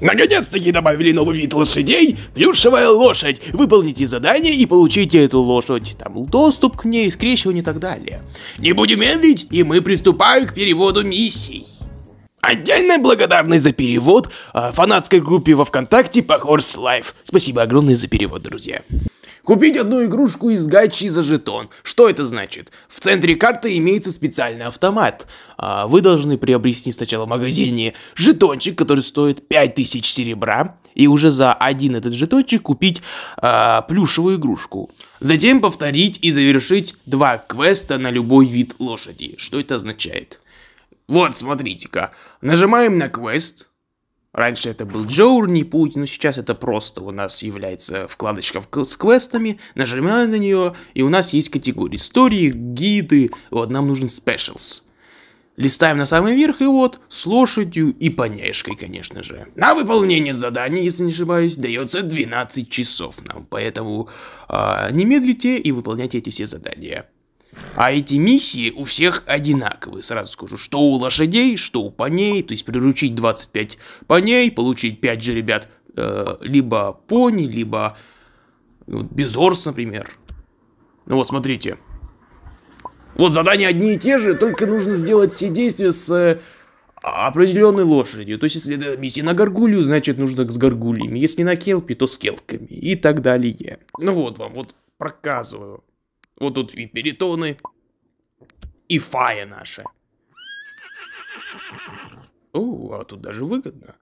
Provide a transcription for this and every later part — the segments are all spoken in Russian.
Наконец-таки добавили новый вид лошадей, плюшевая лошадь. Выполните задание и получите эту лошадь, там доступ к ней, скрещивание и так далее. Не будем медлить, и мы приступаем к переводу миссий. Отдельная благодарность за перевод а, фанатской группе во Вконтакте по Horse Life. Спасибо огромное за перевод, друзья. Купить одну игрушку из гачи за жетон. Что это значит? В центре карты имеется специальный автомат. А вы должны приобрести сначала в магазине жетончик, который стоит 5000 серебра, и уже за один этот жетончик купить а, плюшевую игрушку. Затем повторить и завершить два квеста на любой вид лошади. Что это означает? Вот, смотрите-ка. Нажимаем на квест, Раньше это был Джоурни путь, но сейчас это просто у нас является вкладочка с квестами, нажимаем на нее, и у нас есть категории истории, гиды, вот нам нужен specials. Листаем на самый верх, и вот, с лошадью и поняшкой, конечно же. На выполнение задания, если не ошибаюсь, дается 12 часов нам, поэтому э, не медлите и выполняйте эти все задания. А эти миссии у всех одинаковые, сразу скажу, что у лошадей, что у поней, то есть приручить 25 поней, получить 5 же ребят, э, либо пони, либо э, вот, безорс, например. Ну вот, смотрите. Вот задания одни и те же, только нужно сделать все действия с э, определенной лошадью. То есть, если это миссия на горгулью, значит нужно с горгульями. Если на келпи, то с келками. И так далее. Ну вот вам, вот проказываю. Вот тут и перитоны, и фая наша. О, а тут даже выгодно.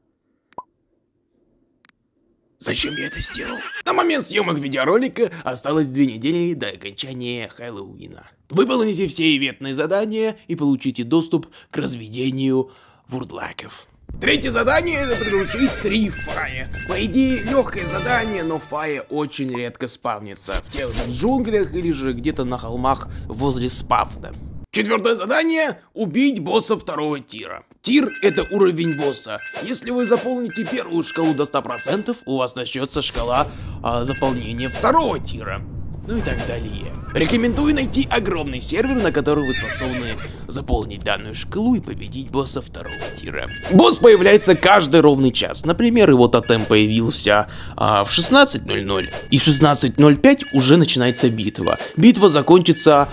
Зачем я это сделал? На момент съемок видеоролика осталось две недели до окончания Хэллоуина. Выполните все ивентные задания и получите доступ к разведению вурдлаков. Третье задание — это приручить три фая. По идее, легкое задание, но фая очень редко спавнится. В тех же джунглях или же где-то на холмах возле спавна. Четвертое задание – убить босса второго тира. Тир – это уровень босса. Если вы заполните первую шкалу до 100%, у вас начнется шкала а, заполнения второго тира ну и так далее. Рекомендую найти огромный сервер, на который вы способны заполнить данную шкалу и победить босса второго тира. Босс появляется каждый ровный час. Например, его тотем появился а, в 16.00 и в 16.05 уже начинается битва. Битва закончится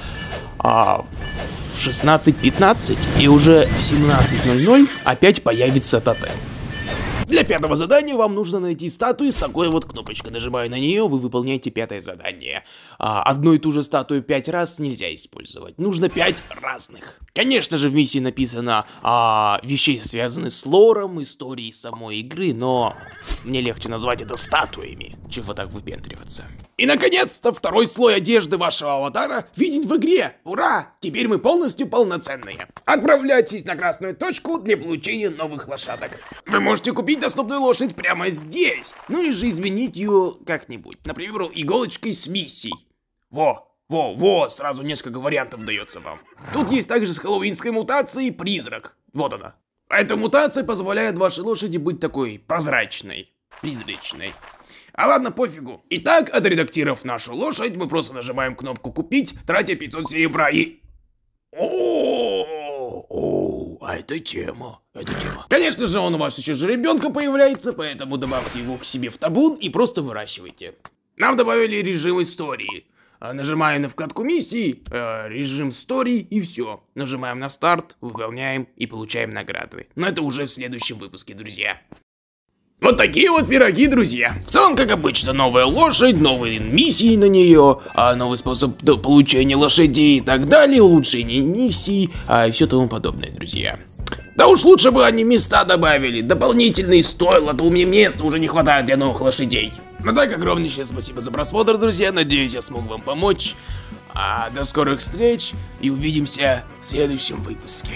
а, в 16.15 и уже в 17.00 опять появится тотем. Для пятого задания вам нужно найти статую с такой вот кнопочкой. Нажимая на нее, вы выполняете пятое задание. А, одну и ту же статую пять раз нельзя использовать. Нужно пять разных. Конечно же, в миссии написано а, вещей, связанных с лором, историей самой игры, но мне легче назвать это статуями, чем вот так выпендриваться. И, наконец-то, второй слой одежды вашего аватара виден в игре. Ура! Теперь мы полностью полноценные. Отправляйтесь на красную точку для получения новых лошадок. Вы можете купить купить доступную лошадь прямо здесь. Ну или же изменить ее как-нибудь. Например, иголочкой с миссией. Во, во, во, сразу несколько вариантов дается вам. Тут есть также с хэллоуинской мутацией призрак. Вот она. А эта мутация позволяет вашей лошади быть такой прозрачной. Призрачной. А ладно, пофигу. Итак, отредактировав нашу лошадь, мы просто нажимаем кнопку «Купить», тратя 500 серебра и... О-о-о! А это тема, это тема. Конечно же, он у вас еще же ребенка появляется, поэтому добавьте его к себе в табун и просто выращивайте. Нам добавили режим истории. Э, нажимаем на вкладку миссии, э, режим истории и все. Нажимаем на старт, выполняем и получаем награды. Но это уже в следующем выпуске, друзья. Вот такие вот пироги, друзья. В целом, как обычно, новая лошадь, новые миссии на нее, а новый способ получения лошадей и так далее, улучшение миссий, а и все тому подобное, друзья. Да уж лучше бы они места добавили, дополнительные стоило. то у меня места уже не хватает для новых лошадей. Ну так, огромнейшее спасибо за просмотр, друзья, надеюсь, я смог вам помочь. А до скорых встреч и увидимся в следующем выпуске.